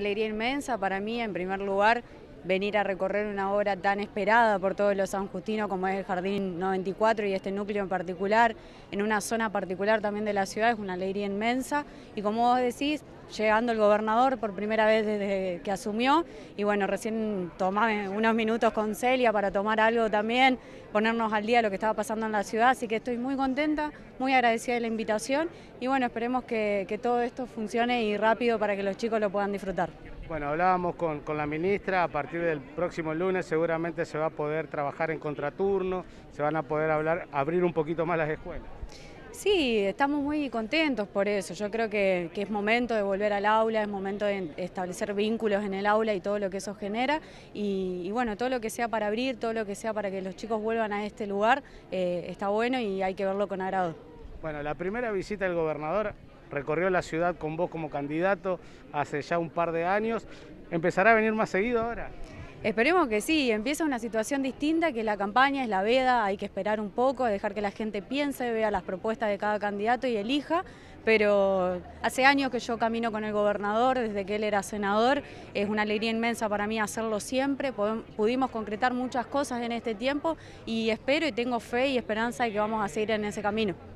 Una alegría inmensa para mí, en primer lugar, venir a recorrer una obra tan esperada por todos los san justino como es el Jardín 94 y este núcleo en particular, en una zona particular también de la ciudad, es una alegría inmensa. Y como vos decís, llegando el gobernador por primera vez desde que asumió y bueno, recién tomé unos minutos con Celia para tomar algo también, ponernos al día de lo que estaba pasando en la ciudad, así que estoy muy contenta, muy agradecida de la invitación y bueno, esperemos que, todo esto funcione y rápido para que los chicos lo puedan disfrutar. Bueno, hablábamos con, con, la ministra, a partir del próximo lunes seguramente se va a poder trabajar en contraturno, se van a poder hablar, abrir un poquito más las escuelas. Sí, estamos muy contentos por eso. Yo creo que, es momento de volver al aula, es momento de establecer vínculos en el aula y todo lo que eso genera. Y, bueno, todo lo que sea para abrir, todo lo que sea para que los chicos vuelvan a este lugar, eh, está bueno y hay que verlo con agrado. Bueno, la primera visita del gobernador recorrió la ciudad con vos como candidato hace ya un par de años. ¿Empezará a venir más seguido ahora? Esperemos que sí, empieza una situación distinta, que la campaña es la veda, hay que esperar un poco, dejar que la gente piense, vea las propuestas de cada candidato y elija, pero hace años que yo camino con el gobernador, desde que él era senador, es una alegría inmensa para mí hacerlo siempre, pudimos concretar muchas cosas en este tiempo y espero y tengo fe y esperanza de que vamos a seguir en ese camino.